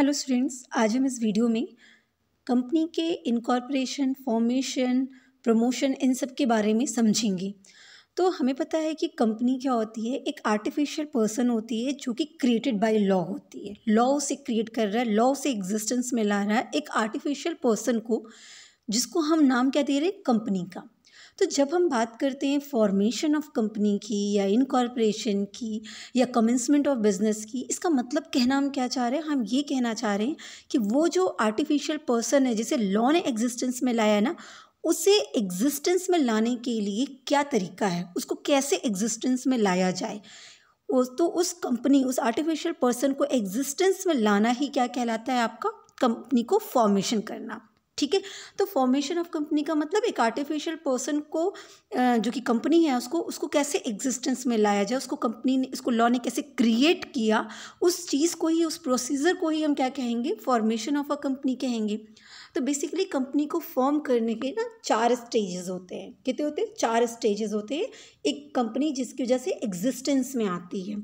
hello students आज हम इस वीडियो में कंपनी के इनकॉर्पोरेशन फॉर्मेशन प्रमोशन इन सब के बारे में समझेंगे तो हमें पता है कि कंपनी क्या होती है एक आर्टिफिशियल पर्सन होती है जो कि क्रिएटेड बाय लॉ होती है लॉ उसे क्रिएट कर रहा है लॉ उसे एग्जिस्टेंस में ला रहा है एक आर्टिफिशियल पर्सन को जिसको हम नाम क्या दे रहे हैं कंपनी का तो जब हम बात करते हैं फॉर्मेशन ऑफ कंपनी की या इनकॉर्पोरेशन की या कमेंसमेंट ऑफ बिजनेस की इसका मतलब कहना हम क्या चाह रहे हैं हम ये कहना चाह रहे हैं कि वो जो आर्टिफिशियल पर्सन है जिसे लॉ ने एग्जिस्टेंस में लाया है ना उसे एग्जिस्टेंस में लाने के लिए क्या तरीका है उसको कैसे एग्जिस्टेंस में लाया जाए तो उस कंपनी उस आर्टिफिशियल पर्सन को एग्जिस्टेंस में लाना ही क्या कहलाता है आपका कंपनी को फॉर्मेशन करना ठीक है तो फॉर्मेशन ऑफ कंपनी का मतलब एक आर्टिफिशियल पर्सन को जो कि कंपनी है उसको उसको कैसे एग्जिस्टेंस में लाया जाए उसको कंपनी ने उसको लॉ ने कैसे क्रिएट किया उस चीज़ को ही उस प्रोसीजर को ही हम क्या कहेंगे फॉर्मेशन ऑफ अ कंपनी कहेंगे तो बेसिकली कंपनी को फॉर्म करने के ना चार स्टेजेस होते हैं कितने होते हैं चार स्टेजेस होते हैं एक कंपनी जिसकी वजह से एग्जिस्टेंस में आती है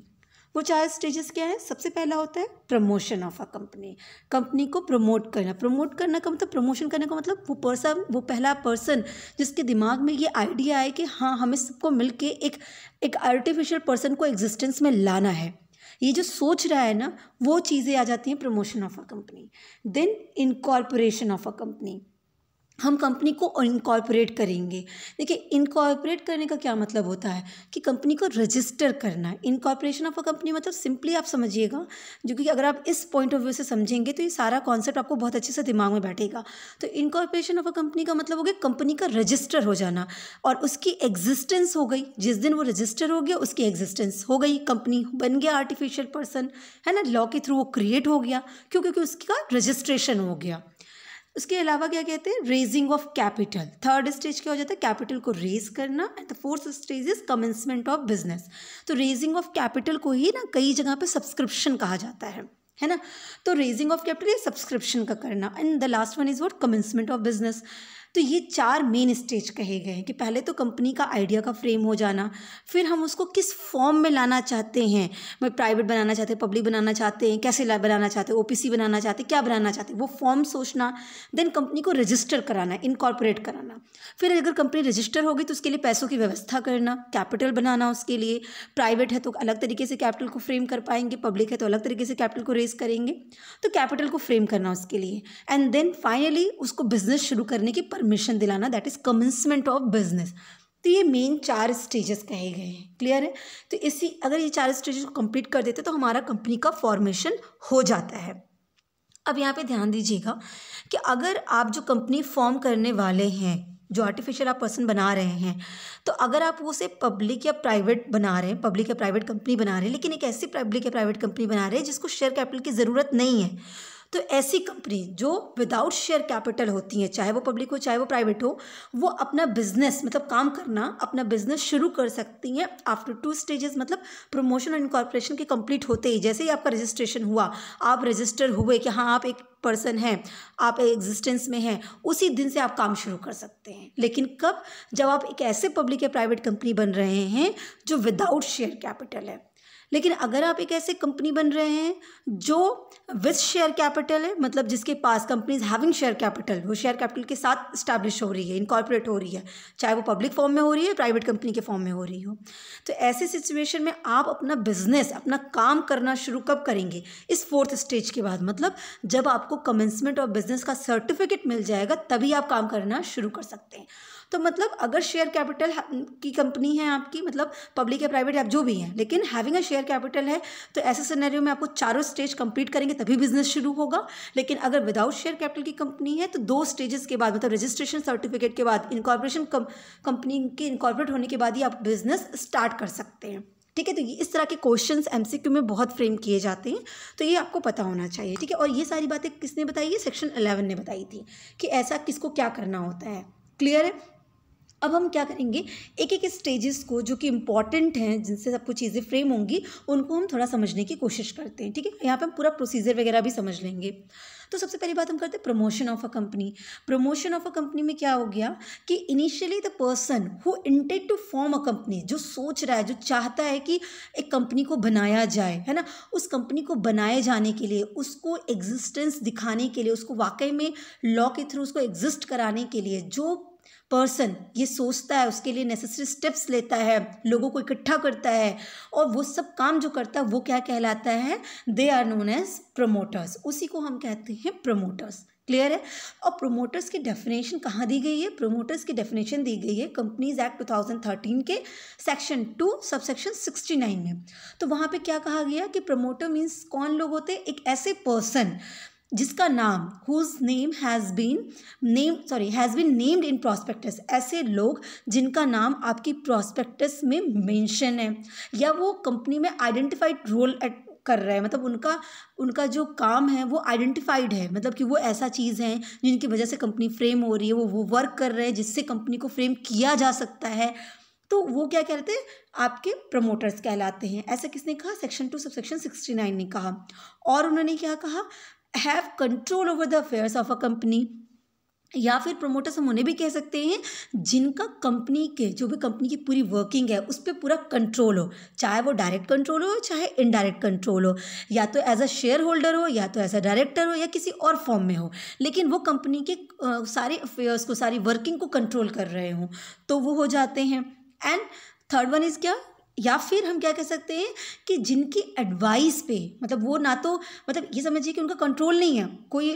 वो चार स्टेजेस क्या है सबसे पहला होता है promotion of a company company को प्रमोट करना प्रमोट करना का मतलब प्रमोशन करने का मतलब वो पर्सन वो पहला पर्सन जिसके दिमाग में ये आइडिया आए कि हाँ हमें सबको मिल के एक एक आर्टिफिशियल पर्सन को एग्जिस्टेंस में लाना है ये जो सोच रहा है ना वो चीज़ें आ जाती हैं promotion of a company then incorporation of a company हम कंपनी को इनकॉर्पोरेट करेंगे देखिए इनकॉर्पोरेट करने का क्या मतलब होता है कि कंपनी को रजिस्टर करना इनकॉर्पोरेशन ऑफ अ कंपनी मतलब सिंपली आप समझिएगा जो कि अगर आप इस पॉइंट ऑफ व्यू से समझेंगे तो ये सारा कॉन्सेप्ट आपको बहुत अच्छे से दिमाग में बैठेगा तो इनकॉर्पोरेशन ऑफ अ कंपनी का मतलब हो गया कंपनी का रजिस्टर हो जाना और उसकी एग्जिस्टेंस हो गई जिस दिन वो रजिस्टर हो गया उसकी एग्जिस्टेंस हो गई कंपनी बन गया आर्टिफिशियल पर्सन है ना लॉ के थ्रू वो क्रिएट हो गया क्यों क्योंकि उसका रजिस्ट्रेशन हो गया उसके अलावा क्या कहते हैं raising of capital third stage क्या हो जाता है कैपिटल को रेज करना and the fourth stage is commencement of business तो रेजिंग ऑफ कैपिटल को ही ना कई जगह पे सब्सक्रिप्शन कहा जाता है है ना तो रेजिंग ऑफ कैपिटल ये सब्सक्रिप्शन का करना and the last one is what commencement of business तो ये चार मेन स्टेज कहे गए हैं कि पहले तो कंपनी का आइडिया का फ्रेम हो जाना फिर हम उसको किस फॉर्म में लाना चाहते हैं मैं प्राइवेट बनाना चाहते हैं पब्लिक बनाना चाहते हैं कैसे बनाना चाहते हैं ओपीसी बनाना चाहते हैं क्या बनाना चाहते हैं वो फॉर्म सोचना देन कंपनी को रजिस्टर कराना इनकॉर्पोरेट कराना फिर अगर कंपनी रजिस्टर होगी तो उसके लिए पैसों की व्यवस्था करना कैपिटल बनाना उसके लिए प्राइवेट है तो अलग तरीके से कैपिटल को फ्रेम कर पाएंगे पब्लिक है तो अलग तरीके से कैपिटल को रेज करेंगे तो कैपिटल को फ्रेम करना उसके लिए एंड देन फाइनली उसको बिजनेस शुरू करने की परमिशन परमिशन दिलाना that is commencement of business तो ये मेन चार स्टेजेस कहे गए हैं क्लियर है तो इसी अगर ये चार स्टेजेस को कंप्लीट कर देते तो हमारा कंपनी का फॉर्मेशन हो जाता है अब यहाँ पे ध्यान दीजिएगा कि अगर आप जो कंपनी फॉर्म करने वाले हैं जो आर्टिफिशियल आप पर्सन बना रहे हैं तो अगर आप उसे पब्लिक या प्राइवेट बना रहे हैं पब्लिक या प्राइवेट कंपनी बना रहे हैं लेकिन एक ऐसी पब्लिक या प्राइवेट कंपनी बना रहे हैं जिसको शेयर कैपिटल की ज़रूरत नहीं है तो ऐसी कंपनी जो विदाउट शेयर कैपिटल होती हैं चाहे वो पब्लिक हो चाहे वो प्राइवेट हो वो अपना बिजनेस मतलब काम करना अपना बिजनेस शुरू कर सकती हैं आफ्टर टू स्टेजेस मतलब प्रमोशन और इनकॉर्पोरेशन के कंप्लीट होते ही जैसे ही आपका रजिस्ट्रेशन हुआ आप रजिस्टर हुए कि हाँ आप एक पर्सन हैं आप एग्जिस्टेंस में हैं उसी दिन से आप काम शुरू कर सकते हैं लेकिन कब जब आप एक ऐसे पब्लिक या प्राइवेट कंपनी बन रहे हैं जो विदाउट शेयर कैपिटल है लेकिन अगर आप एक ऐसे कंपनी बन रहे हैं जो विथ शेयर कैपिटल है मतलब जिसके पास कंपनीज हैविंग शेयर कैपिटल वो शेयर कैपिटल के साथ स्टैब्लिश हो रही है इनकॉर्पोरेट हो रही है चाहे वो पब्लिक फॉर्म में हो रही है प्राइवेट कंपनी के फॉर्म में हो रही हो तो ऐसे सिचुएशन में आप अपना बिजनेस अपना काम करना शुरू कब करेंगे इस फोर्थ स्टेज के बाद मतलब जब आपको कमेंसमेंट ऑफ बिजनेस का सर्टिफिकेट मिल जाएगा तभी आप काम करना शुरू कर सकते हैं तो मतलब अगर शेयर कैपिटल की कंपनी है आपकी मतलब पब्लिक या प्राइवेट आप जो भी हैं लेकिन हैविंग अ शेयर कैपिटल है तो ऐसे सिनेरियो में आपको चारों स्टेज कंप्लीट करेंगे तभी बिजनेस शुरू होगा लेकिन अगर विदाउट शेयर कैपिटल की कंपनी है तो दो स्टेजेस के बाद मतलब रजिस्ट्रेशन सर्टिफिकेट के बाद इनकॉर्पोरेशन कंपनी के इनकॉर्पोरेट होने के बाद ही आप बिजनेस स्टार्ट कर सकते हैं ठीक है तो ये इस तरह के क्वेश्चन एमसीक्यू में बहुत फ्रेम किए जाते हैं तो ये आपको पता होना चाहिए ठीक है और ये सारी बातें किसने बताई है सेक्शन अलेवन ने बताई थी कि ऐसा किसको क्या करना होता है क्लियर है अब हम क्या करेंगे एक एक स्टेजेस को जो कि इंपॉर्टेंट हैं जिनसे सबको चीज़ें फ्रेम होंगी उनको हम थोड़ा समझने की कोशिश करते हैं ठीक है यहाँ पे हम पूरा प्रोसीजर वगैरह भी समझ लेंगे तो सबसे पहली बात हम करते हैं promotion of a company promotion of a company में क्या हो गया कि initially the person who intended to form a company जो सोच रहा है जो चाहता है कि एक कंपनी को बनाया जाए है ना उस कंपनी को बनाए जाने के लिए उसको एग्जिस्टेंस दिखाने के लिए उसको वाकई में लॉ के थ्रू उसको एग्जिस्ट कराने के लिए जो पर्सन ये सोचता है उसके लिए नेसेसरी स्टेप्स लेता है लोगों को इकट्ठा करता है और वो सब काम जो करता है वो क्या कहलाता है they are known as promoters उसी को हम कहते हैं प्रमोटर्स क्लियर है और प्रोमोटर्स की डेफिनेशन कहाँ दी गई है प्रोमोटर्स की डेफिनेशन दी गई है कंपनीज एक्ट 2013 के सेक्शन टू सबसेक्शन नाइन में तो वहाँ पे क्या कहा गया कि प्रमोटर मीन्स कौन लोग होते हैं एक ऐसे पर्सन जिसका नाम whose name has been name sorry has been named in prospectus ऐसे लोग जिनका नाम आपकी प्रॉस्पेक्टस में मेंशन है या वो कंपनी में आइडेंटिफाइड रोल एट कर रहे हैं मतलब उनका उनका जो काम है वो आइडेंटिफाइड है मतलब कि वो ऐसा चीज़ है जिनकी वजह से कंपनी फ्रेम हो रही है वो वो वर्क कर रहे हैं जिससे कंपनी को फ्रेम किया जा सकता है तो वो क्या कहते हैं आपके प्रमोटर्स कहलाते हैं ऐसा किसने कहा section two sub section sixty nine ने कहा और उन्होंने क्या कहा have control over the affairs of a company या फिर प्रमोटर्स हम उन्हें भी कह सकते हैं जिनका कंपनी के जो भी कंपनी की पूरी वर्किंग है उस पर पूरा कंट्रोल हो चाहे वो डायरेक्ट कंट्रोल हो चाहे इनडायरेक्ट कंट्रोल हो या तो एज अ शेयर होल्डर हो या तो एज अ डायरेक्टर हो या किसी और फॉर्म में हो लेकिन वो कंपनी के सारे अफेयर्स को सारी वर्किंग को कंट्रोल कर रहे हों तो वो हो जाते हैं एंड थर्ड वन इज़ क्या या फिर हम क्या कह सकते हैं कि जिनकी एडवाइस पे मतलब वो ना तो मतलब ये समझिए कि उनका कंट्रोल नहीं है कोई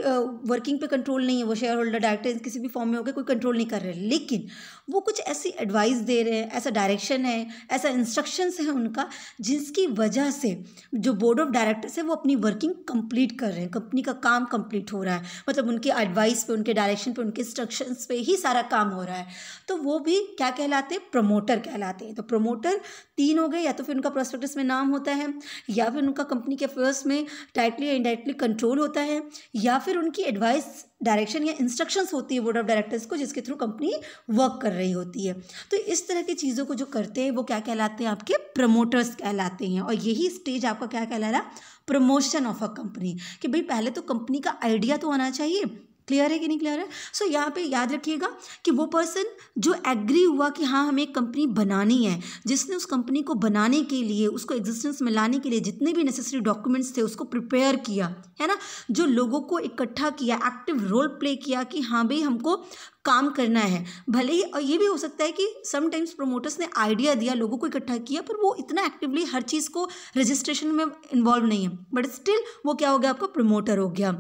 वर्किंग पे कंट्रोल नहीं है वो शेयर होल्डर डायरेक्टर किसी भी फॉर्म में होकर कोई कंट्रोल नहीं कर रहे लेकिन वो कुछ ऐसी एडवाइस दे रहे हैं ऐसा डायरेक्शन है ऐसा इंस्ट्रक्शंस है उनका जिसकी वजह से जो बोर्ड ऑफ डायरेक्टर्स है वो अपनी वर्किंग कंप्लीट कर रहे हैं कंपनी का काम कंप्लीट हो रहा है मतलब उनके एडवाइस पे उनके डायरेक्शन पे उनके इंस्ट्रक्शंस पे ही सारा काम हो रहा है तो वो भी क्या कहलाते हैं प्रमोटर कहलाते हैं तो प्रमोटर तीन सीन हो गए या तो फिर उनका प्रोस्पेक्टस में नाम होता है या फिर उनका कंपनी के अफेयर्स में टाइटली या इनडायरेक्टली कंट्रोल होता है या फिर उनकी एडवाइस डायरेक्शन या इंस्ट्रक्शंस होती है बोर्ड ऑफ डायरेक्टर्स को जिसके थ्रू कंपनी वर्क कर रही होती है तो इस तरह की चीज़ों को जो करते हैं वो क्या कहलाते हैं आपके प्रमोटर्स कहलाते हैं और यही स्टेज आपका क्या कहला रहा प्रमोशन ऑफ अ कंपनी कि भाई पहले तो कंपनी का आइडिया तो आना चाहिए क्लियर है कि नहीं क्लियर है सो so, यहाँ पे याद रखिएगा कि वो पर्सन जो एग्री हुआ कि हाँ हमें एक कंपनी बनानी है जिसने उस कंपनी को बनाने के लिए उसको एग्जिस्टेंस में लाने के लिए जितने भी नेसेसरी डॉक्यूमेंट्स थे उसको प्रिपेयर किया है ना जो लोगों को इकट्ठा किया एक्टिव रोल प्ले किया कि हाँ भाई हमको काम करना है भले ही और ये भी हो सकता है कि समटाइम्स प्रोमोटर्स ने आइडिया दिया लोगों को इकट्ठा किया पर वो इतना एक्टिवली हर चीज़ को रजिस्ट्रेशन में इन्वॉल्व नहीं है बट स्टिल वो क्या हो गया आपका प्रमोटर हो गया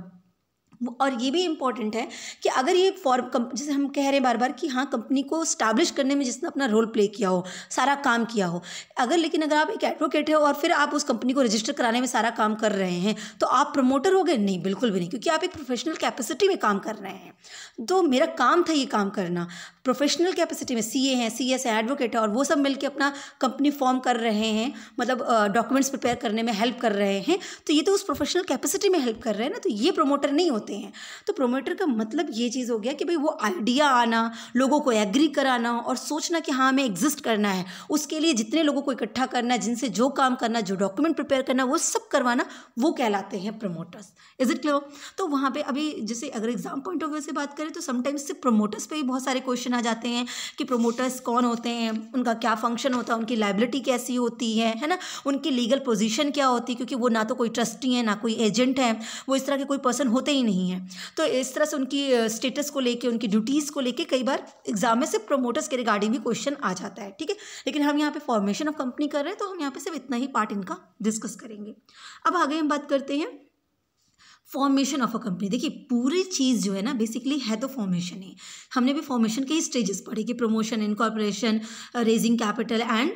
और ये भी इम्पॉर्टेंट है कि अगर ये फॉर जैसे हम कह रहे हैं बार बार कि हाँ कंपनी को स्टैब्लिश करने में जिसने अपना रोल प्ले किया हो सारा काम किया हो अगर लेकिन अगर आप एक एडवोकेट है और फिर आप उस कंपनी को रजिस्टर कराने में सारा काम कर रहे हैं तो आप प्रमोटर हो गए नहीं बिल्कुल भी नहीं क्योंकि आप एक प्रोफेशनल कैपेसिटी में काम कर रहे हैं तो मेरा काम था ये काम करना प्रोफेशनल कैपेसिटी में सी ए हैं सी एस हैं एडवोकेट है और वो सब मिलकर अपना कंपनी फॉर्म कर रहे हैं मतलब डॉक्यूमेंट्स प्रिपेयर करने में हेल्प कर रहे हैं तो ये तो उस प्रोफेशनल कैपेसिटी में हेल्प कर रहे हैं ना तो ये प्रोमोटर नहीं होते होते हैं तो प्रोमोटर का मतलब ये चीज़ हो गया कि भाई वो आइडिया आना लोगों को एग्री कराना और सोचना कि हाँ हमें एग्जिस्ट करना है उसके लिए जितने लोगों को इकट्ठा करना है जिनसे जो काम करना जो डॉक्यूमेंट प्रिपेयर करना वो सब करवाना वो कहलाते हैं प्रमोटर्स इज इट क्लियर तो वहाँ पर अभी जैसे अगर एग्जाम पॉइंट ऑफ व्यू से बात करें तो समटाइम्स से प्रोमोटर्स पर भी बहुत सारे क्वेश्चन आ जाते हैं कि प्रोमोटर्स कौन होते हैं उनका क्या फंक्शन होता है उनकी लाइबिलिटी कैसी होती है है ना उनकी लीगल पोजिशन क्या होती है क्योंकि वो ना तो कोई ट्रस्टी है ना कोई एजेंट है वो इस तरह के कोई पर्सन होते ही नहीं नहीं है तो इस तरह से उनकी स्टेटस को लेके उनकी ड्यूटीज़ को लेके कई बार एग्जाम में सिर्फ प्रोमोटर्स के रिगार्डिंग भी क्वेश्चन आ जाता है ठीक है लेकिन हम यहाँ पे फॉर्मेशन ऑफ कंपनी कर रहे हैं तो हम यहाँ पे सिर्फ इतना ही पार्ट इनका डिस्कस करेंगे अब आगे हम बात करते हैं फॉर्मेशन ऑफ अ कंपनी देखिए पूरी चीज़ जो है ना बेसिकली है तो फॉर्मेशन ही हमने भी फॉर्मेशन के ही स्टेजेस पढ़े कि promotion incorporation raising capital and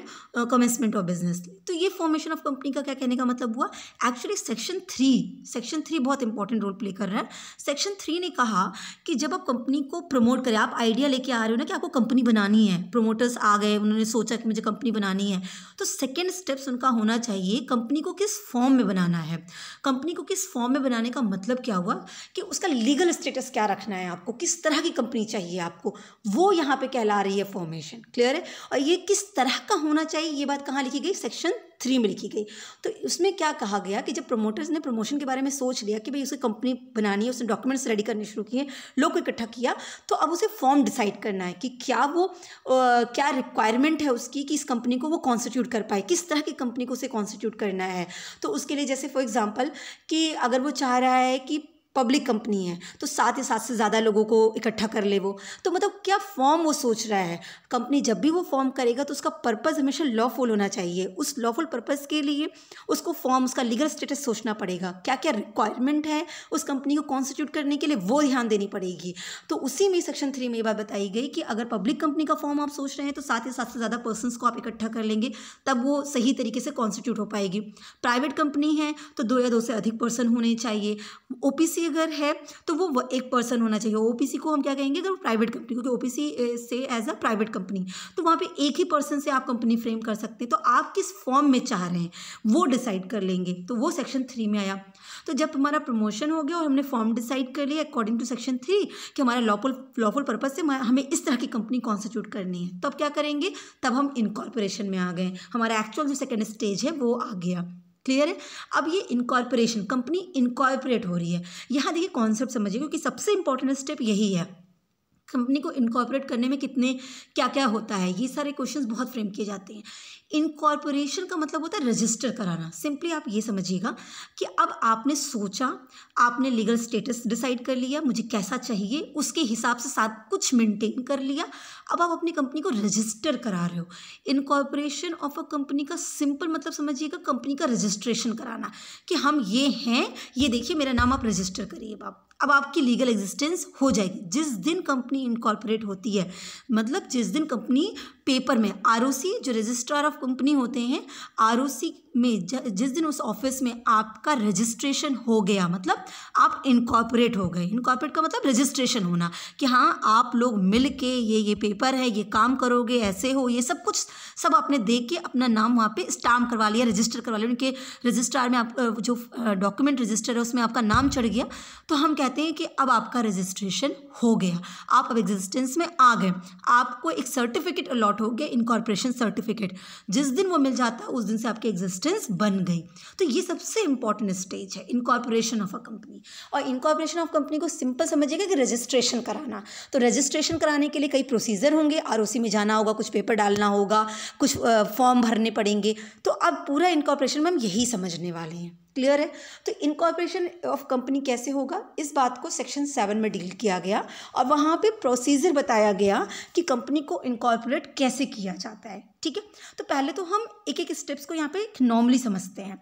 commencement of business तो ये फॉर्मेशन ऑफ कंपनी का क्या कहने का मतलब हुआ actually section three section three बहुत इंपॉर्टेंट रोल प्ले कर रहा है सेक्शन थ्री ने कहा कि जब आप कंपनी को प्रमोट करें आप आइडिया लेके आ रहे हो ना कि आपको कंपनी बनानी है प्रोमोटर्स आ गए उन्होंने सोचा कि मुझे कंपनी बनानी है तो सेकेंड स्टेप्स उनका होना चाहिए कंपनी को किस फॉर्म में बनाना है कंपनी को किस फॉर्म में बनाने का मतलब क्या हुआ कि उसका लीगल स्टेटस क्या रखना है आपको किस तरह की कंपनी चाहिए आपको वो यहाँ पे कहला रही है फॉर्मेशन क्लियर है और ये किस तरह का होना चाहिए ये बात कहाँ लिखी गई सेक्शन थ्री में लिखी गई तो उसमें क्या कहा गया कि जब प्रमोटर्स ने प्रमोशन के बारे में सोच लिया कि भाई उसे कंपनी बनानी है उसने डॉक्यूमेंट्स रेडी करने शुरू किए लोग को इकट्ठा किया तो अब उसे फॉर्म डिसाइड करना है कि क्या वो आ, क्या रिक्वायरमेंट है उसकी कि इस कंपनी को वो कॉन्स्टिट्यूट कर पाए किस तरह की कंपनी को उसे कॉन्स्टिट्यूट करना है तो उसके लिए जैसे फॉर एग्ज़ाम्पल कि अगर वो चाह रहा है कि पब्लिक कंपनी है तो सात या सात से ज़्यादा लोगों को इकट्ठा कर ले वो तो मतलब क्या फॉर्म वो सोच रहा है कंपनी जब भी वो फॉर्म करेगा तो उसका पर्पज़ हमेशा लॉफुल होना चाहिए उस लॉफुल पर्पज़ के लिए उसको फॉर्म उसका लीगल स्टेटस सोचना पड़ेगा क्या क्या रिक्वायरमेंट है उस कंपनी को कॉन्स्टिट्यूट करने के लिए वो ध्यान देनी पड़ेगी तो उसी में सेक्शन थ्री में ये बात बताई गई कि अगर पब्लिक कंपनी का फॉर्म आप सोच रहे हैं तो सात या सात से ज़्यादा पर्सन को आप इकट्ठा कर लेंगे तब वो सही तरीके से कॉन्स्टिट्यूट हो पाएगी प्राइवेट कंपनी है तो दो या दो से अधिक पर्सन होने चाहिए ओ पी सी ओबीसी अगर है तो वो एक पर्सन होना चाहिए ओबीसी को हम क्या कहेंगे अगर प्राइवेट कंपनी क्योंकि ओबीसी से एज अ प्राइवेट कंपनी तो वहाँ पे एक ही पर्सन से आप कंपनी फ्रेम कर सकते हैं तो आप किस फॉर्म में चाह रहे हैं वो डिसाइड कर लेंगे तो वो सेक्शन थ्री में आया तो जब हमारा प्रमोशन हो गया और हमने फॉर्म डिसाइड कर लिया अकॉर्डिंग टू सेक्शन थ्री कि हमारा लॉफुल लॉफुल पर्पज से हमें इस तरह की कंपनी कॉन्स्टिट्यूट करनी है तब तो क्या करेंगे तब हम इनकॉर्पोरेशन में आ गए हमारा एक्चुअल जो सेकेंड स्टेज है वो आ गया क्लियर है अब ये इनकॉर्पोरेशन कंपनी इनकॉर्पोरेट हो रही है यहाँ देखिए कॉन्सेप्ट समझिए क्योंकि सबसे इंपॉर्टेंट स्टेप यही है कंपनी को इनकॉर्पोरेट करने में कितने क्या क्या होता है ये सारे क्वेश्चंस बहुत फ्रेम किए जाते हैं इनकॉर्पोरेशन का मतलब होता है रजिस्टर कराना सिंपली आप ये समझिएगा कि अब आपने सोचा आपने लीगल स्टेटस डिसाइड कर लिया मुझे कैसा चाहिए उसके हिसाब से साथ कुछ मेंटेन कर लिया अब आप अपनी कंपनी को रजिस्टर करा रहे हो इनकॉर्पोरेशन ऑफ अ कंपनी का सिंपल मतलब समझिएगा कंपनी का रजिस्ट्रेशन कराना कि हम ये हैं ये देखिए मेरा नाम आप रजिस्टर करिए बाप अब आपकी लीगल एग्जिस्टेंस हो जाएगी जिस दिन कंपनी इनकॉर्पोरेट होती है मतलब जिस दिन कंपनी पेपर में आर जो रजिस्ट्रार ऑफ कंपनी होते हैं आर में जिस दिन उस ऑफिस में आपका रजिस्ट्रेशन हो गया मतलब आप इनकॉर्पोरेट हो गए इनकॉर्पोरेट का मतलब रजिस्ट्रेशन होना कि हाँ आप लोग मिल के ये ये पेपर है ये काम करोगे ऐसे हो ये सब कुछ सब आपने देख के अपना नाम वहाँ पे स्टाम्प करवा लिया रजिस्टर करवा लिया उनके रजिस्ट्रार में आप जो डॉक्यूमेंट रजिस्टर है उसमें आपका नाम चढ़ गया तो हम कहते हैं कि अब आपका रजिस्ट्रेशन हो गया आप अब एग्जिस्टेंस में आ गए आपको एक सर्टिफिकेट अलॉट आउट हो गया इनकॉर्पोरेशन सर्टिफिकेट जिस दिन वो मिल जाता है उस दिन से आपकी एग्जिस्टेंस बन गई तो ये सबसे इंपॉर्टेंट स्टेज है इनकॉर्पोरेशन ऑफ अ कंपनी और इनकॉर्पोरेशन ऑफ कंपनी को सिंपल समझिएगा कि रजिस्ट्रेशन कराना तो रजिस्ट्रेशन कराने के लिए कई प्रोसीजर होंगे आर में जाना होगा कुछ पेपर डालना होगा कुछ फॉर्म भरने पड़ेंगे तो अब पूरा इनकॉर्पोरेशन में हम यही समझने वाले हैं क्लियर है तो इनकॉर्पोरेशन ऑफ कंपनी कैसे होगा इस बात को सेक्शन सेवन में डील किया गया और वहाँ पे प्रोसीजर बताया गया कि कंपनी को इनकॉर्पोरेट कैसे किया जाता है ठीक है तो पहले तो हम एक एक स्टेप्स को यहाँ पे नॉर्मली समझते हैं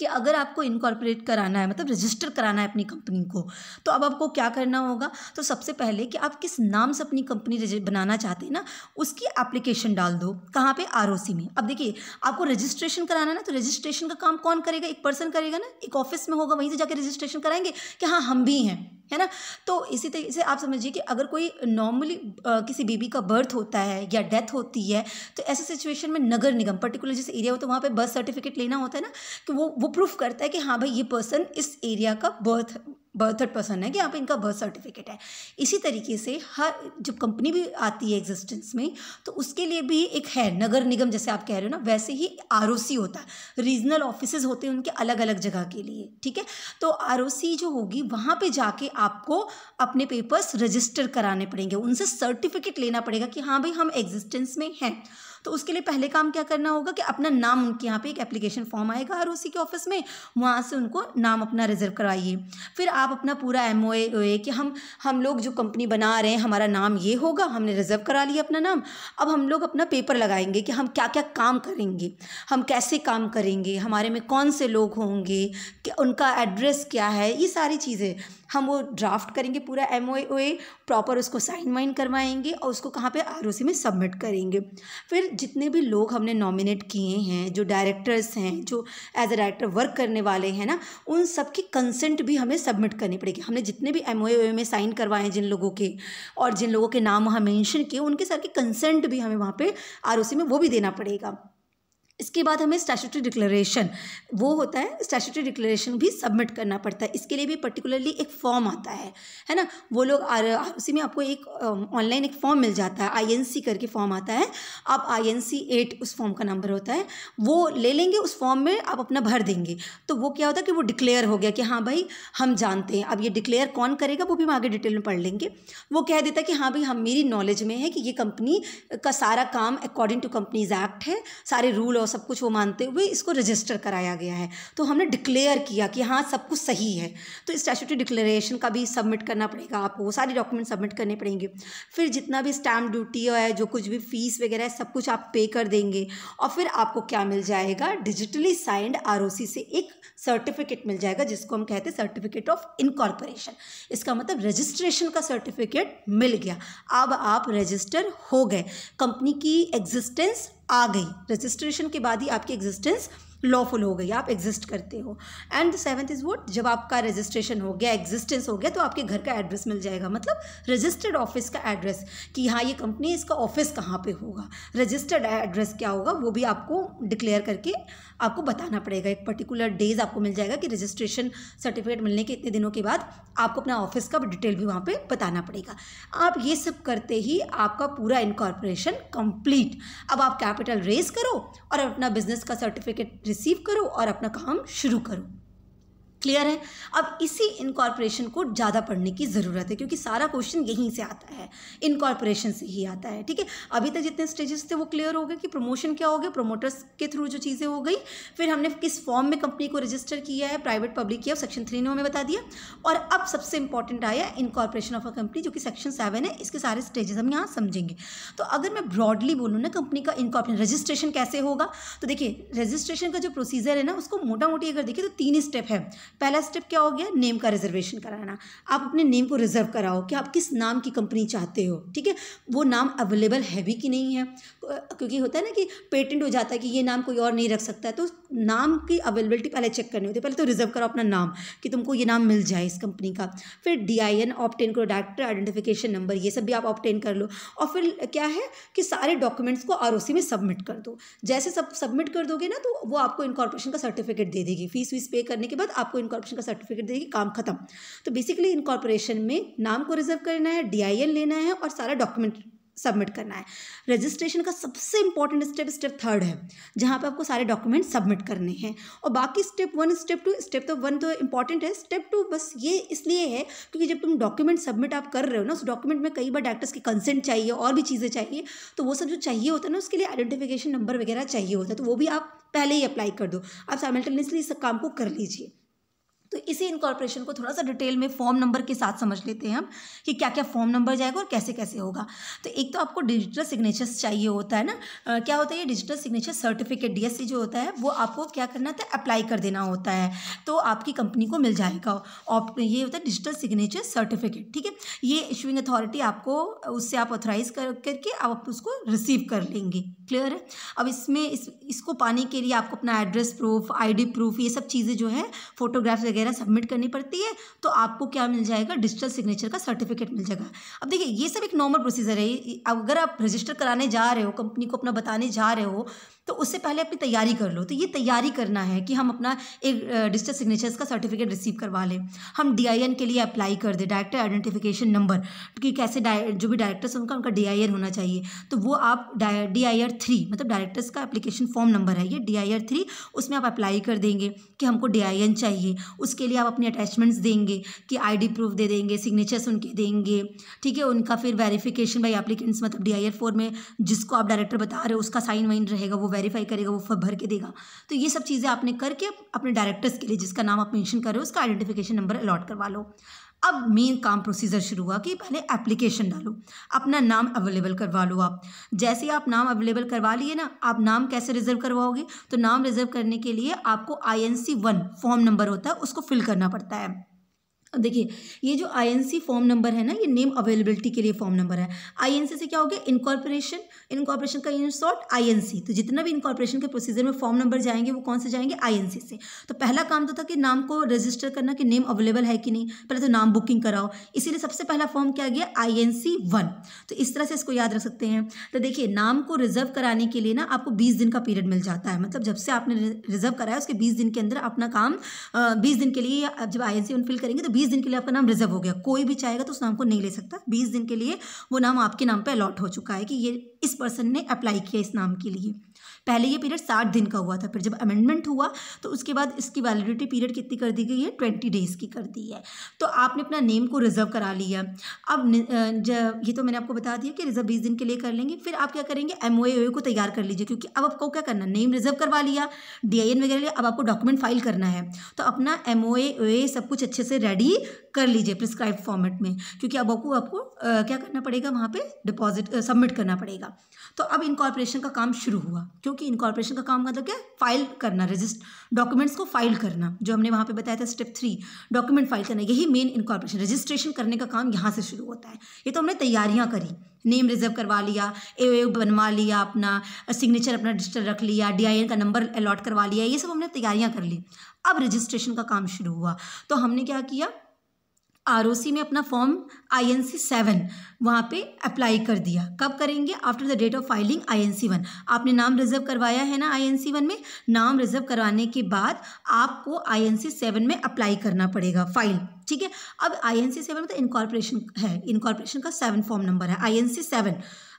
कि अगर आपको इनकॉर्पोरेट कराना है मतलब रजिस्टर कराना है अपनी कंपनी को तो अब आपको क्या करना होगा तो सबसे पहले कि आप किस नाम से अपनी कंपनी बनाना चाहते हैं ना उसकी एप्लीकेशन डाल दो कहाँ पे आर में अब देखिए आपको रजिस्ट्रेशन कराना ना तो रजिस्ट्रेशन का काम कौन करेगा एक पर्सन करेगा ना एक ऑफिस में होगा वहीं से जाकर रजिस्ट्रेशन कराएंगे कि हाँ हम भी हैं है ना तो इसी तरीके से आप समझिए कि अगर कोई नॉर्मली किसी बेबी का बर्थ होता है या डेथ होती है तो ऐसे सिचुएशन में नगर निगम पर्टिकुलर जिस एरिया होता है वहाँ पे बर्थ सर्टिफिकेट लेना होता है ना कि वो वो प्रूफ करता है कि हाँ भाई ये पर्सन इस एरिया का बर्थ बर्थड पर्सन है कि यहाँ पे इनका बर्थ सर्टिफिकेट है इसी तरीके से हर जब कंपनी भी आती है एग्जिस्टेंस में तो उसके लिए भी एक है नगर निगम जैसे आप कह रहे हो ना वैसे ही आर होता है रीजनल ऑफिस होते हैं उनके अलग अलग जगह के लिए ठीक है तो आर जो होगी वहाँ पर जाके आपको अपने पेपर्स रजिस्टर कराने पड़ेंगे उनसे सर्टिफिकेट लेना पड़ेगा कि हाँ भाई हम एग्जिस्टेंस में हैं तो उसके लिए पहले काम क्या करना होगा कि अपना नाम उनके यहाँ पर एक एप्लीकेशन फॉर्म आएगा आर के ऑफिस में वहाँ से उनको नाम अपना रिजर्व करवाइए फिर आप अपना पूरा एम ओ कि हम हम लोग जो कंपनी बना रहे हैं हमारा नाम ये होगा हमने रिजर्व करा लिया अपना नाम अब हम लोग अपना पेपर लगाएंगे कि हम क्या क्या काम करेंगे हम कैसे काम करेंगे हमारे में कौन से लोग होंगे कि उनका एड्रेस क्या है ये सारी चीज़ें हम वो ड्राफ्ट करेंगे पूरा एम ओ ए प्रॉपर उसको साइन वाइन करवाएंगे और उसको कहाँ पे आर में सबमिट करेंगे फिर जितने भी लोग हमने नॉमिनेट किए हैं जो डायरेक्टर्स हैं जो एज अ डायरेक्टर वर्क करने वाले हैं ना उन सब की कंसेंट भी हमें सबमिट करनी पड़ेगी हमने जितने भी एम ओ ए में साइन करवाए हैं जिन लोगों के और जिन लोगों के नाम वहाँ मैंशन किए उनके सर के कंसेंट भी हमें वहाँ पर आर में वो भी देना पड़ेगा इसके बाद हमें स्टैचुटरी डिक्लेरेशन वो होता है स्टैचुटरी डिक्लेरेशन भी सबमिट करना पड़ता है इसके लिए भी पर्टिकुलरली एक फॉर्म आता है है ना वो लोग उसी में आपको एक ऑनलाइन एक फॉर्म मिल जाता है आईएनसी करके फॉर्म आता है आप आईएनसी एट उस फॉर्म का नंबर होता है वो ले लेंगे उस फॉर्म में आप अपना भर देंगे तो वो क्या होता है कि वो डिक्लेयर हो गया कि हाँ भाई हम जानते हैं अब ये डिक्लेयर कौन करेगा वो भी हम आगे डिटेल में पढ़ लेंगे वो कह देता है कि हाँ भाई हम मेरी नॉलेज में है कि ये कंपनी का सारा काम अकॉर्डिंग टू कंपनीज एक्ट है सारे रूल और सब कुछ वो मानते हुए इसको रजिस्टर कराया गया है तो हमने डिक्लेयर किया कि हाँ सब कुछ सही है तो स्टैचुटरी डिक्लेरेशन का भी सबमिट करना पड़ेगा आपको वो सारी डॉक्यूमेंट सबमिट करने पड़ेंगे फिर जितना भी स्टैम्प ड्यूटी है जो कुछ भी फीस वगैरह है सब कुछ आप पे कर देंगे और फिर आपको क्या मिल जाएगा डिजिटली साइंड आर से एक सर्टिफिकेट मिल जाएगा जिसको हम कहते हैं सर्टिफिकेट ऑफ इनकॉर्पोरेशन इसका मतलब रजिस्ट्रेशन का सर्टिफिकेट मिल गया अब आप रजिस्टर हो गए कंपनी की एग्जिस्टेंस आ गई रजिस्ट्रेशन के बाद ही आपकी एग्जिस्टेंस लॉफुल हो गई आप एग्जिस्ट करते हो एंड सेवन्थ इज़ वोट जब आपका रजिस्ट्रेशन हो गया एग्जिस्टेंस हो गया तो आपके घर का एड्रेस मिल जाएगा मतलब रजिस्टर्ड ऑफिस का एड्रेस कि हाँ ये कंपनी इसका ऑफिस कहाँ पे होगा रजिस्टर्ड एड्रेस क्या होगा वो भी आपको डिक्लेयर करके आपको बताना पड़ेगा एक पर्टिकुलर डेज आपको मिल जाएगा कि रजिस्ट्रेशन सर्टिफिकेट मिलने के इतने दिनों के बाद आपको अपना ऑफिस का डिटेल भी वहाँ पर बताना पड़ेगा आप ये सब करते ही आपका पूरा इनकॉर्पोरेशन कंप्लीट अब आप कैपिटल रेज करो और अपना बिजनेस का सर्टिफिकेट रिसीव करो और अपना काम शुरू करो क्लियर है अब इसी इनकॉर्पोरेशन को ज़्यादा पढ़ने की ज़रूरत है क्योंकि सारा क्वेश्चन यहीं से आता है इनकॉर्पोरेशन से ही आता है ठीक है अभी तक जितने स्टेजेस थे वो क्लियर हो गए कि प्रमोशन क्या हो गया प्रोमोटर्स के थ्रू जो चीज़ें हो गई फिर हमने किस फॉर्म में कंपनी को रजिस्टर किया है प्राइवेट पब्लिक किया सेक्शन थ्री ने हमें बता दिया और अब सबसे इंपॉर्टेंट आया इनकॉर्पोरेशन ऑफ अ कंपनी जो कि सेक्शन सेवन है इसके सारे स्टेजेस हम यहाँ समझेंगे तो अगर मैं ब्रॉडली बोलूँ ना कंपनी का इनकॉर्पोरेशन रजिस्ट्रेशन कैसे होगा तो देखिए रजिस्ट्रेशन का जो प्रोसीजर है ना उसको मोटा मोटी अगर देखिए तो तीन स्टेप है पहला स्टेप क्या हो गया नेम का रिजर्वेशन कराना आप अपने नेम को रिजर्व कराओ कि आप किस नाम की कंपनी चाहते हो ठीक है वो नाम अवेलेबल है भी कि नहीं है क्योंकि होता है ना कि पेटेंट हो जाता है कि ये नाम कोई और नहीं रख सकता है तो नाम की अवेलेबिलिटी पहले चेक करनी होती है पहले तो रिजर्व करो अपना नाम कि तुमको ये नाम मिल जाए इस कंपनी का फिर डी आई एन ऑप्टेन करो डायरेक्टर आइडेंटिफिकेशन नंबर ये सब भी आप ऑप्टेन कर लो और फिर क्या है कि सारे डॉक्यूमेंट्स को आर ओ सी में सबमिट कर दो जैसे सब सबमिट कर दोगे ना तो वो आपको इनकॉर्पोरेशन का सर्टिफिकेट दे देगी फीस वीस पे करने के बाद आपको कॉर्पोरेशन का सर्टिफिकेट देगी काम खत्म तो बेसिकली इन में नाम को रिजर्व करना है डी लेना है और सारा डॉक्यूमेंट सबमिट करना है रजिस्ट्रेशन का सबसे इंपॉर्टेंट स्टेप स्टेप थर्ड है जहाँ पे आपको सारे डॉक्यूमेंट सबमिट करने हैं और बाकी step one step two step तो वन तो इंपॉर्टेंट है स्टेप टू बस ये इसलिए है क्योंकि जब तुम डॉक्यूमेंट सबमिट आप कर रहे हो ना उस डॉक्यूमेंट में कई बार डॉक्टर्स की कंसेंट चाहिए और भी चीज़ें चाहिए तो वो सब जो चाहिए होता है ना उसके लिए आइडेंटिफिकेशन नंबर वगैरह चाहिए होता है तो वो भी आप पहले ही अप्लाई कर दो आप साइमल्टेनियसली इस काम को कर लीजिए तो इसी इनकॉर्पोरेशन को थोड़ा सा डिटेल में फॉर्म नंबर के साथ समझ लेते हैं हम कि क्या क्या फॉर्म नंबर जाएगा और कैसे कैसे होगा तो एक तो आपको डिजिटल सिग्नेचर्स चाहिए होता है ना आ, क्या होता है ये डिजिटल सिग्नेचर सर्टिफिकेट डीएससी जो होता है वो आपको क्या करना होता है अप्लाई कर देना होता है तो आपकी कंपनी को मिल जाएगा और ये होता है डिजिटल सिग्नेचर सर्टिफिकेट ठीक है ये इशूइंग अथॉरिटी आपको उससे आप ऑथोराइज कर करके आप उसको रिसीव कर लेंगे क्लियर है अब इसमें इस, इसको पाने के लिए आपको अपना एड्रेस प्रूफ आईडी प्रूफ ये सब चीज़ें जो है फोटोग्राफ्स वगैरह वगैरह सबमिट करनी पड़ती है तो आपको क्या मिल जाएगा डिजिटल सिग्नेचर का सर्टिफिकेट मिल जाएगा अब देखिए ये सब एक नॉर्मल प्रोसीजर है अगर आप रजिस्टर कराने जा रहे हो कंपनी को अपना बताने जा रहे हो तो उससे पहले अपनी तैयारी कर लो तो ये तैयारी करना है कि हम अपना एक डिजिटल सिग्नेचर्स का सर्टिफिकेट रिसीव करवा लें हम डी के लिए अप्लाई कर दें डायरेक्टर आइडेंटिफिकेशन नंबर कि कैसे जो भी डायरेक्टर्स उनका उनका डी होना चाहिए तो वो आप डी आई आर थ्री मतलब डायरेक्टर्स का एप्लीकेशन फॉर्म नंबर है ये डी आई आर थ्री उसमें आप अप्लाई कर देंगे कि हमको डी चाहिए उसके लिए आप अपने अटैचमेंट्स देंगे कि डी प्रूफ दे देंगे सिग्नेचर्स उनके देंगे ठीक है उनका फिर वेरीफिकेशन बाई एप्लीकेंट्स मतलब डी आई फोर में जिसको आप डायरेक्टर बता रहे हो उसका साइन वाइन रहेगा वो वेरीफाई करेगा वो फॉर्म भर के देगा तो ये सब चीज़ें आपने करके अपने डायरेक्टर्स के लिए जिसका नाम आप मेंशन कर रहे हो उसका आइडेंटिफिकेशन नंबर अलॉट करवा लो अब मेन काम प्रोसीजर शुरू हुआ कि पहले एप्लीकेशन डालो अपना नाम अवेलेबल करवा लो आप जैसे आप नाम अवेलेबल करवा लिए ना आप नाम कैसे रिजर्व करवाओगे तो नाम रिजर्व करने के लिए आपको I N C one form number होता है उसको फिल करना पड़ता है देखिए ये जो आईएनसी फॉर्म नंबर है ना ये नेम अवेलेबिलिटी के लिए फॉर्म नंबर है आईएनसी से क्या हो गया इनकॉर्पोरेशन इनकॉर्पोरेशन का इन शॉर्ट आईएनसी तो जितना भी इनकॉर्पोरेशन के प्रोसीजर में फॉर्म नंबर जाएंगे वो कौन से जाएंगे आईएनसी से तो पहला काम तो था कि नाम को रजिस्टर करना कि नेम अवेलेबल है कि नहीं पहले तो नाम बुकिंग कराओ इसीलिए सबसे पहला फॉर्म क्या गया आई एन तो इस तरह से इसको याद रख सकते हैं तो देखिए नाम को रिजर्व कराने के लिए ना आपको बीस दिन का पीरियड मिल जाता है मतलब जब से आपने रिजर्व कराया उसके बीस दिन के अंदर अपना काम बीस दिन के लिए जब आई एन सी फिल करेंगे तो बीस दिन के लिए आपका नाम रिजर्व हो गया कोई भी चाहेगा तो उस नाम को नहीं ले सकता बीस दिन के लिए वो नाम आपके नाम पर अलॉट हो चुका है कि ये इस पर्सन ने अप्लाई किया इस नाम के लिए पहले ये पीरियड साठ दिन का हुआ था फिर जब अमेंडमेंट हुआ तो उसके बाद इसकी वैलिडिटी पीरियड कितनी कर दी गई है ट्वेंटी डेज़ की कर दी है तो आपने अपना नेम को रिजर्व करा लिया अब ये तो मैंने आपको बता दिया कि रिजर्व बीस दिन के लिए कर लेंगे फिर आप क्या करेंगे एम को तैयार कर लीजिए क्योंकि अब आपको क्या करना नेम रिजर्व करवा लिया डी आई एन वगैरह लिया अब आपको डॉक्यूमेंट फाइल करना है तो अपना एम सब कुछ अच्छे से रेडी कर लीजिए प्रिस्क्राइब फॉर्मेट में क्योंकि अब आपको आपको क्या करना पड़ेगा वहाँ पर डिपॉजिट सबमिट करना पड़ेगा तो अब इनकॉर्पोरेशन का काम शुरू हुआ क्योंकि कि इनकॉर्पोरेशन का काम मतलब क्या फाइल करना रजिस्टर डॉक्यूमेंट्स को फाइल करना जो हमने वहाँ पे बताया था स्टेप थ्री डॉक्यूमेंट फाइल करना यही मेन इनकॉर्पोरेशन रजिस्ट्रेशन करने का काम यहाँ से शुरू होता है ये तो हमने तैयारियाँ करी नेम रिजर्व करवा लिया ए बनवा लिया अपना सिग्नेचर अपना रजिस्टर रख लिया डी का नंबर अलॉट करवा लिया ये सब हमने तैयारियाँ कर ली अब रजिस्ट्रेशन का काम शुरू हुआ तो हमने क्या किया आर में अपना form I N C seven वहाँ पर अप्लाई कर दिया कब करेंगे after the date of filing I N C one आपने नाम रिजर्व करवाया है ना आई एन सी वन में नाम रिजर्व करवाने के बाद आपको आई एन सी सेवन में अप्लाई करना पड़ेगा फाइल ठीक है अब आई एन सी सेवन मतलब इनकॉर्पोरेशन है इनकॉर्पोरेशन का सेवन फॉर्म नंबर है I N C seven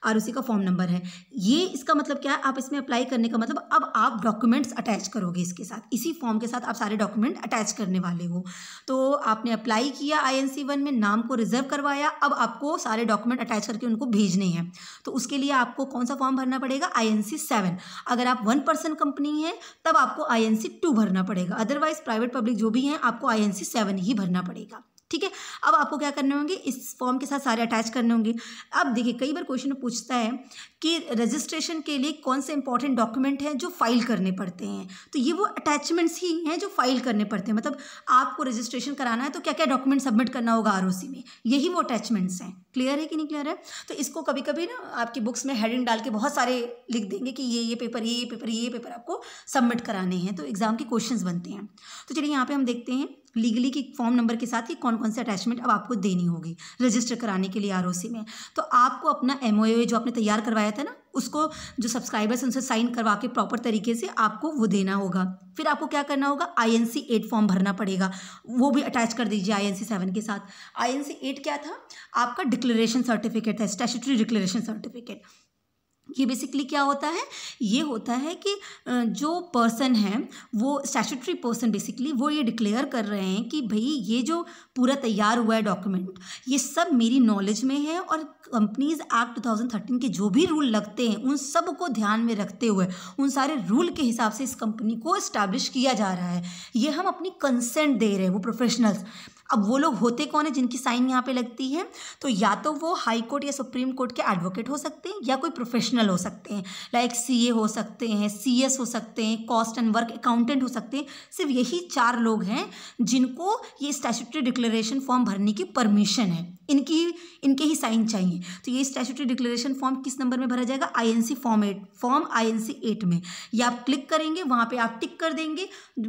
R का फॉर्म नंबर है ये इसका मतलब क्या है आप इसमें अप्लाई करने का मतलब अब आप डॉक्यूमेंट्स अटैच करोगे इसके साथ इसी फॉर्म के साथ आप सारे डॉक्यूमेंट अटैच करने वाले हो तो आपने अप्लाई किया आई एन सी वन में नाम को रिजर्व करवाया अब आपको सारे डॉक्यूमेंट अटैच करके उनको भेजने हैं तो उसके लिए आपको कौन सा फॉर्म भरना पड़ेगा आई एन सेवन अगर आप वन पर्सन कंपनी है तब आपको आई एन सी टू भरना पड़ेगा अदरवाइज प्राइवेट पब्लिक जो भी हैं आपको आई एन सी सेवन ही भरना पड़ेगा पड़ेगा ठीक है अब आपको क्या करने होंगे इस फॉर्म के साथ सारे अटैच करने होंगे अब देखिए कई बार क्वेश्चन पूछता है कि रजिस्ट्रेशन के लिए कौन से इंपॉर्टेंट डॉक्यूमेंट हैं जो फाइल करने पड़ते हैं तो ये वो अटैचमेंट्स ही हैं जो फाइल करने पड़ते हैं मतलब आपको रजिस्ट्रेशन कराना है तो क्या क्या डॉक्यूमेंट सबमिट करना होगा आर में यही वो अटैचमेंट्स हैं क्लियर है कि नहीं क्लियर है तो इसको कभी कभी ना आपकी बुक्स में हेडिंग डाल के बहुत सारे लिख देंगे कि ये ये पेपर ये ये पेपर ये ये पेपर आपको सबमिट कराने हैं तो एग्ज़ाम के क्वेश्चन बनते हैं तो चलिए यहाँ पर हम देखते हैं लीगली की फॉर्म नंबर के साथ कि कौन कौन से अटैचमेंट अब आपको देनी होगी रजिस्टर कराने के लिए आर में तो आपको अपना एम जो आपने तैयार करवाया था ना उसको जो सब्सक्राइबर्स उनसे साइन करवा के प्रॉपर तरीके से आपको वो देना होगा फिर आपको क्या करना होगा I N C eight form भरना पड़ेगा वो भी अटैच कर दीजिए आई एन सी सेवन के साथ आई एन सी एट क्या था आपका डिक्लेरेशन सर्टिफिकेट है स्टैचुटरी डिक्लेरेशन सर्टिफिकेट कि बेसिकली क्या होता है ये होता है कि जो पर्सन है वो स्टैचुटरी पर्सन बेसिकली वो ये डिक्लेयर कर रहे हैं कि भाई ये जो पूरा तैयार हुआ है डॉक्यूमेंट ये सब मेरी नॉलेज में है और कंपनीज एक्ट 2013 के जो भी रूल लगते हैं उन सब को ध्यान में रखते हुए उन सारे रूल के हिसाब से इस कंपनी को इस्टेब्लिश किया जा रहा है ये हम अपनी कंसेंट दे रहे हैं वो प्रोफेशनल्स अब वो लोग होते कौन है जिनकी साइन यहाँ पे लगती है तो या तो वो हाई कोर्ट या सुप्रीम कोर्ट के एडवोकेट हो सकते हैं या कोई प्रोफेशनल हो सकते हैं लाइक सी हो सकते हैं सी हो सकते हैं कॉस्ट एंड वर्क अकाउंटेंट हो सकते हैं सिर्फ यही चार लोग हैं जिनको ये स्टैचुटरी डिक्लेरेशन फॉर्म भरने की परमिशन है इनकी इनके ही साइन चाहिए तो ये स्टैचुटरी डिक्लेरेशन फॉर्म किस नंबर में भरा जाएगा INC form eight form INC eight में ये आप क्लिक करेंगे वहाँ पे आप टिक कर देंगे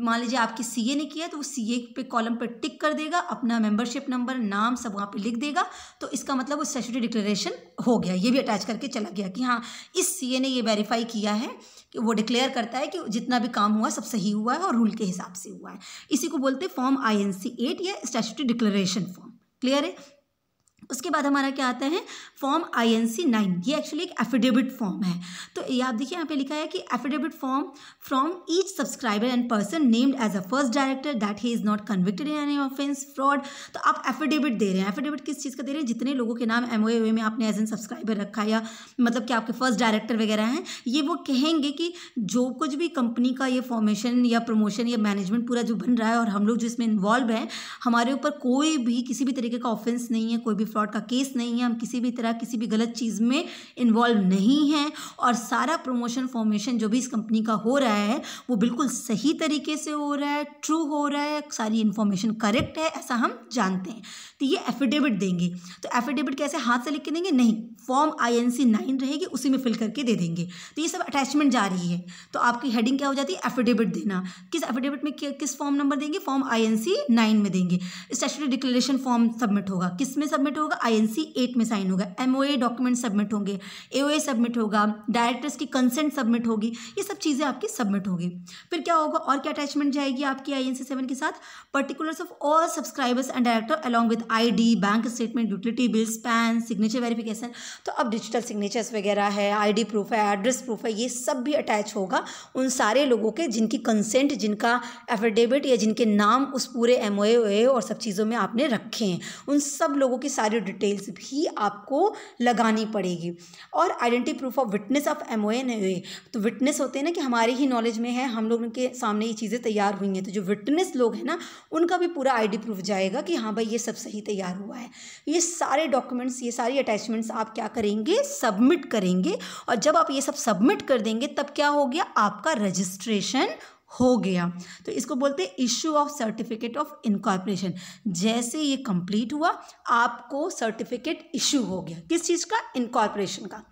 मान लीजिए आपके सीए ने किया तो वो सीए पे कॉलम पर टिक कर देगा अपना मेंबरशिप नंबर नाम सब वहाँ पर लिख देगा तो इसका मतलब वो स्टैचुटरी डिक्लेरेशन हो गया ये भी अटैच करके चला गया कि हाँ इस सी ने ये वेरीफाई किया है कि वो डिक्लेयर करता है कि जितना भी काम हुआ सब सही हुआ है और रूल के हिसाब से हुआ है इसी को बोलते हैं form I N C eight या स्टैचुटरी डिक्लेरेशन फॉर्म क्लियर है उसके बाद हमारा क्या आता है form I N C nine ये एक्चुअली एक एफिडेविट फॉर्म है तो ये आप देखिए यहाँ पे लिखा है कि affidavit form from each subscriber and person named as a first director that he is not convicted in any offence fraud तो आप एफिडेविट दे रहे हैं एफिडेविट किस चीज़ का दे रहे हैं जितने लोगों के नाम एम ओ में आपने एज एन सब्सक्राइबर रखा या मतलब कि आपके फर्स्ट डायरेक्टर वगैरह हैं ये वो कहेंगे कि जो कुछ भी कंपनी का ये फॉर्मेशन या प्रमोशन या मैनेजमेंट पूरा जो बन रहा है और हम लोग जो इसमें इन्वॉल्व हैं हमारे ऊपर कोई भी किसी भी तरीके का ऑफेंस नहीं है कोई भी फ्रॉड फ्रॉड का केस नहीं है हम किसी भी तरह किसी भी गलत चीज़ में इन्वॉल्व नहीं हैं और सारा प्रमोशन फॉर्मेशन जो भी इस कंपनी का हो रहा है वो बिल्कुल सही तरीके से हो रहा है ट्रू हो रहा है सारी इन्फॉर्मेशन करेक्ट है ऐसा हम जानते हैं तो ये एफिडेविट देंगे तो एफिडेविट कैसे हाथ से लिख के देंगे नहीं form I N C nine रहेगी उसी में फिल करके दे देंगे तो ये सब अटैचमेंट जा रही है तो आपकी हेडिंग क्या हो जाती है एफिडेविट देना किस एफिडेविट में किस फॉर्म नंबर देंगे form I N C nine में देंगे स्टैचुटरी डिक्लेरेशन फॉर्म सबमिट होगा किस में सबमिट होगा होगा आईएनसी एट में साइन होगा एमओए डॉक्यूमेंट सबमिट होंगे एओए सबमिट होगा डायरेक्टर्स की कंसेंट सबमिट होगी ये सब चीज़ें आपकी सबमिट होगी फिर क्या होगा और क्या अटैचमेंट जाएगी आपकी आई सेवन के साथ particulars of all subscribers and director along with I bank statement utility bills PAN signature verification तो अब डिजिटल सिग्नेचर्स वगैरह है आई प्रूफ है एड्रेस प्रूफ है ये सब भी अटैच होगा उन सारे लोगों के जिनकी कंसेंट जिनका एफिडेविट या जिनके नाम उस पूरे एम और सब चीज़ों में आपने रखे हैं उन सब लोगों की सारी डिटेल्स भी आपको लगानी पड़ेगी और identity proof of witness of M O N हुए तो विटनेस होते हैं ना कि हमारे ही नॉलेज में है हम लोगों के सामने ये चीज़ें तैयार हुई हैं तो जो विटनेस लोग हैं ना उनका भी पूरा आई डी प्रूफ जाएगा कि हाँ भाई ये सब सही तैयार हुआ है ये सारे डॉक्यूमेंट्स ये सारी अटैचमेंट्स आप क्या करेंगे सबमिट करेंगे और जब आप ये सब सबमिट कर देंगे तब क्या हो गया आपका रजिस्ट्रेशन हो गया तो इसको बोलते हैं issue of certificate of incorporation जैसे ये कंप्लीट हुआ आपको सर्टिफिकेट इशू हो गया किस चीज़ का इनकॉर्पोरेशन का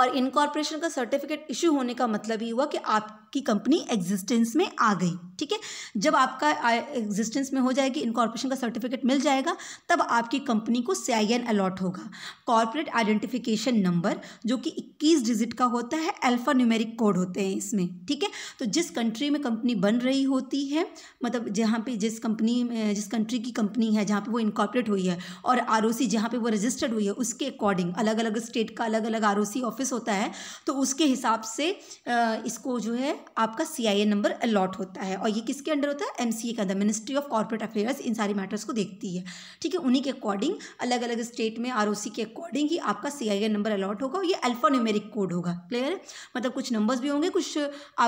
और इनकॉर्पोरेशन का सर्टिफिकेट इशू होने का मतलब ही हुआ कि आपकी कंपनी एग्जिस्टेंस में आ गई ठीक है जब आपका एग्जिस्टेंस में हो जाएगी इनकॉर्पोरेशन का सर्टिफिकेट मिल जाएगा तब आपकी कंपनी को सी अलॉट होगा कॉर्पोरेट आइडेंटिफिकेशन नंबर जो कि इक्कीस डिजिट का होता है अल्फ़ा न्यूमेरिक कोड होते हैं इसमें ठीक है तो जिस कंट्री में कंपनी बन रही होती है मतलब जहाँ पे जिस कंपनी में जिस कंट्री की कंपनी है जहाँ पे वो इनकॉर्पोरेट हुई है और आर जहाँ पर वो रजिस्टर्ड हुई है उसके अकॉर्डिंग अलग अलग स्टेट का अलग अलग आर ऑफिस प्रोसेस होता है तो उसके हिसाब से इसको जो है आपका सी नंबर अलॉट होता है और ये किसके अंडर होता है एम का अंदर मिनिस्ट्री ऑफ कॉर्पोरेट अफेयर्स इन सारी मैटर्स को देखती है ठीक है उन्हीं के अकॉर्डिंग अलग अलग स्टेट में आर के अकॉर्डिंग ही आपका सी नंबर अलॉट होगा और ये न्यूमेरिक कोड होगा क्लियर है मतलब कुछ नंबर्स भी होंगे कुछ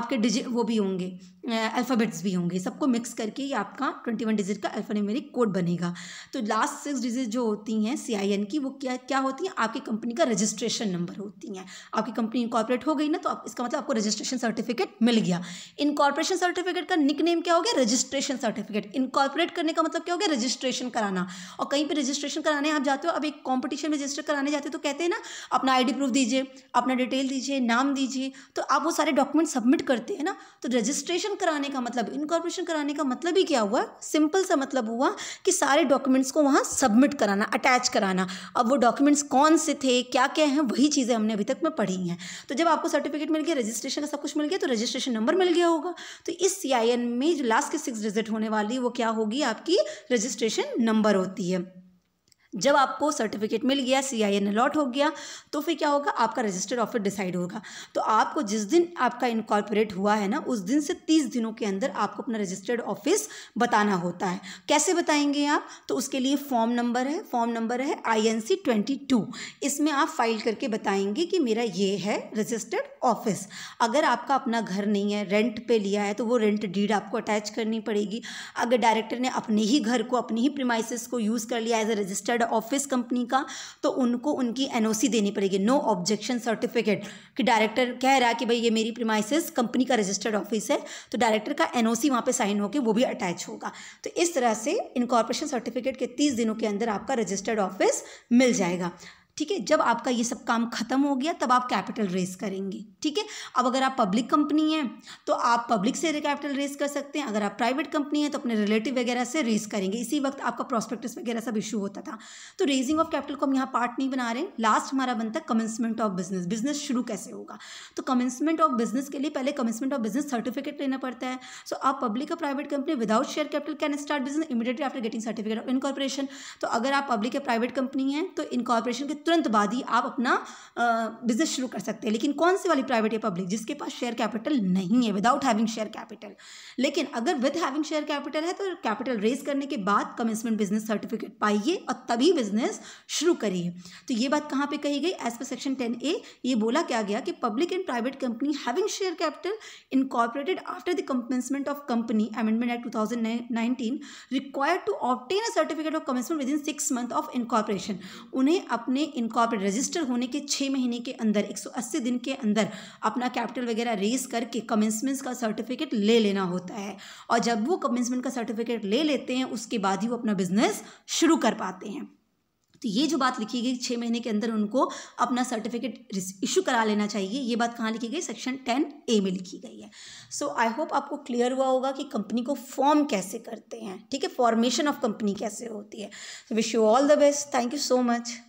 आपके डिजिट वो भी होंगे अल्फ़ाबेट्स भी होंगे सबको मिक्स करके ये आपका ट्वेंटी वन डिजिट का अल्फ़ान्यूमेरिक कोड बनेगा तो लास्ट सिक्स डिजिट जो होती हैं सी आई एन की वो क्या क्या होती हैं आपकी कंपनी का रजिस्ट्रेशन नंबर होती हैं आपकी कंपनी इंकॉर्पोरेट हो गई ना तो आप, इसका मतलब आपको रजिस्ट्रेशन सर्टिफिकेट मिल गया इनकॉर्पोरेशन सर्टिफिकेट का निक नेम क्या हो गया रजिस्ट्रेशन सर्टिफिकेट इनकॉर्पोरेट करने का मतलब क्या हो गया रजिस्ट्रेशन कराना और कहीं पर रजिस्ट्रेशन कराने आप जाते हो अब एक कॉम्पिटिशन में रजिस्टर कराने जाते हो तो कहते हैं ना अपना आई डी प्रूफ दीजिए अपना डिटेल दीजिए नाम दीजिए तो आप वो सारे डॉक्यूमेंट सबमिट करते हैं ना तो रजिस्ट्रेशन इनकॉर्पोरेशन कराने का मतलब इनकॉर्पोरेशन कराने का मतलब ही क्या हुआ सिंपल सा मतलब हुआ कि सारे डॉक्यूमेंट्स को वहाँ सबमिट कराना अटैच कराना अब वो डॉक्यूमेंट्स कौन से थे क्या क्या हैं वही चीज़ें हमने अभी तक में पढ़ी हैं तो जब आपको सर्टिफिकेट मिल गया रजिस्ट्रेशन का सब कुछ मिल गया तो रजिस्ट्रेशन नंबर मिल गया होगा तो इस सी में जो लास्ट के सिक्स डिजिट होने वाली वो क्या होगी आपकी रजिस्ट्रेशन नंबर होती है जब आपको सर्टिफिकेट मिल गया सी आई एन अलॉट हो गया तो फिर क्या होगा आपका रजिस्टर्ड ऑफिस डिसाइड होगा तो आपको जिस दिन आपका इनकॉर्पोरेट हुआ है ना उस दिन से तीस दिनों के अंदर आपको अपना रजिस्टर्ड ऑफिस बताना होता है कैसे बताएंगे आप तो उसके लिए फॉर्म नंबर है फॉर्म नंबर है I N C twenty two इसमें आप फाइल करके बताएंगे कि मेरा ये है रजिस्टर्ड ऑफिस अगर आपका अपना घर नहीं है रेंट पे लिया है तो वो रेंट डीड आपको अटैच करनी पड़ेगी अगर डायरेक्टर ने अपने ही घर को अपनी ही प्रीमाइसिस को यूज़ कर लिया as a registered head office company का तो उनको उनकी एनओसी देनी पड़ेगी नो ऑब्जेक्शन सर्टिफिकेट कि डायरेक्टर कह रहा है कि भाई ये मेरी प्रिमाइसिस कंपनी का रजिस्टर्ड ऑफिस है तो डायरेक्टर का एनओसी वहाँ पर साइन होकर वो भी अटैच होगा तो इस तरह से इनकॉर्पोरेशन सर्टिफिकेट के तीस दिनों के अंदर आपका रजिस्टर्ड ऑफिस मिल जाएगा ठीक है जब आपका ये सब काम खत्म हो गया तब आप कैपिटल रेस करेंगे ठीक है अब अगर आप पब्लिक कंपनी हैं तो आप पब्लिक से कैपिटल रेस कर सकते हैं अगर आप प्राइवेट कंपनी हैं तो अपने रिलेटिव वगैरह से रेस करेंगे इसी वक्त आपका प्रॉस्पेक्टस वगैरह सब इशू होता था तो रेजिंग ऑफ कैपिटल को हम यहाँ पार्ट नहीं बना रहे हैं लास्ट हमारा बनता है कमेंसमेंट ऑफ बिजनेस बिजनेस शुरू कैसे होगा तो कमेंसमेंट ऑफ बिजनेस के लिए पहले कमेंसमेंट ऑफ बिजनेस सर्टिफिकेट लेना पड़ता है सो आप पब्लिक और private company without share capital can start business immediately after getting certificate of incorporation तो अगर आप पब्लिक या प्राइवेट कंपनी हैं तो इनकॉर्पोरेशन के तुरंत बाद ही आप अपना बिजनेस शुरू कर सकते हैं लेकिन कौन सी वाली प्राइवेट या पब्लिक जिसके पास शेयर कैपिटल नहीं है विदाउट हैविंग शेयर कैपिटल लेकिन अगर विद हैविंग शेयर कैपिटल है तो कैपिटल रेज करने के बाद कमेंसमेंट बिजनेस सर्टिफिकेट पाइए और तभी बिजनेस शुरू करिए तो ये बात कहाँ पर कही गई एज पर सेक्शन टेन ए ये बोला क्या गया कि public and private company having share capital incorporated after the commencement of company amendment act two thousand nineteen required to obtain a certificate of commencement within six month of incorporation उन्हें अपने incorporate register होने के छः महीने के अंदर 180 दिन के अंदर अपना कैपिटल वगैरह रेज करके कमेंसमेंट्स का सर्टिफिकेट ले लेना होता है और जब वो कमेंसमेंट का सर्टिफिकेट ले लेते हैं उसके बाद ही वो अपना बिजनेस शुरू कर पाते हैं तो ये जो बात लिखी गई छः महीने के अंदर उनको अपना सर्टिफिकेट इशू करा लेना चाहिए ये बात कहाँ लिखी गई सेक्शन टेन ए में लिखी गई है सो आई होप आपको क्लियर हुआ होगा कि कंपनी को फॉर्म कैसे करते हैं ठीक है फॉर्मेशन ऑफ कंपनी कैसे होती है wish you all the best thank you so much